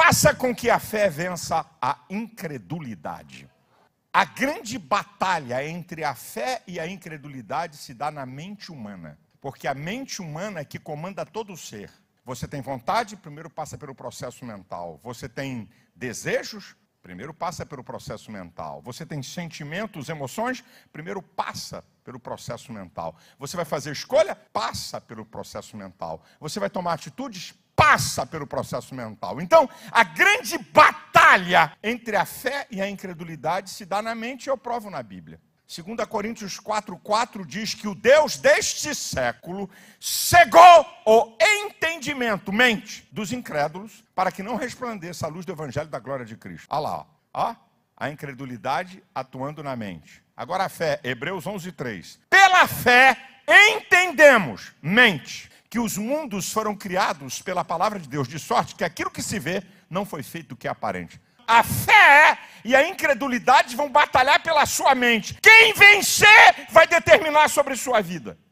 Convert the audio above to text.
Faça com que a fé vença a incredulidade. A grande batalha entre a fé e a incredulidade se dá na mente humana, porque a mente humana é que comanda todo o ser. Você tem vontade, primeiro passa pelo processo mental. Você tem desejos, primeiro passa pelo processo mental. Você tem sentimentos, emoções, primeiro passa pelo processo mental. Você vai fazer escolha, passa pelo processo mental. Você vai tomar atitudes, passa pelo processo mental. Então, a grande batalha entre a fé e a incredulidade se dá na mente e eu provo na Bíblia. 2 Coríntios 4,4 diz que o Deus deste século cegou o entendimento, mente, dos incrédulos, para que não resplandeça a luz do evangelho da glória de Cristo. Olha lá, ó. a incredulidade atuando na mente. Agora a fé, Hebreus 11,3. Pela fé entendemos, mente, que os mundos foram criados pela palavra de Deus, de sorte que aquilo que se vê não foi feito do que é aparente. A fé e a incredulidade vão batalhar pela sua mente. Quem vencer vai determinar sobre sua vida.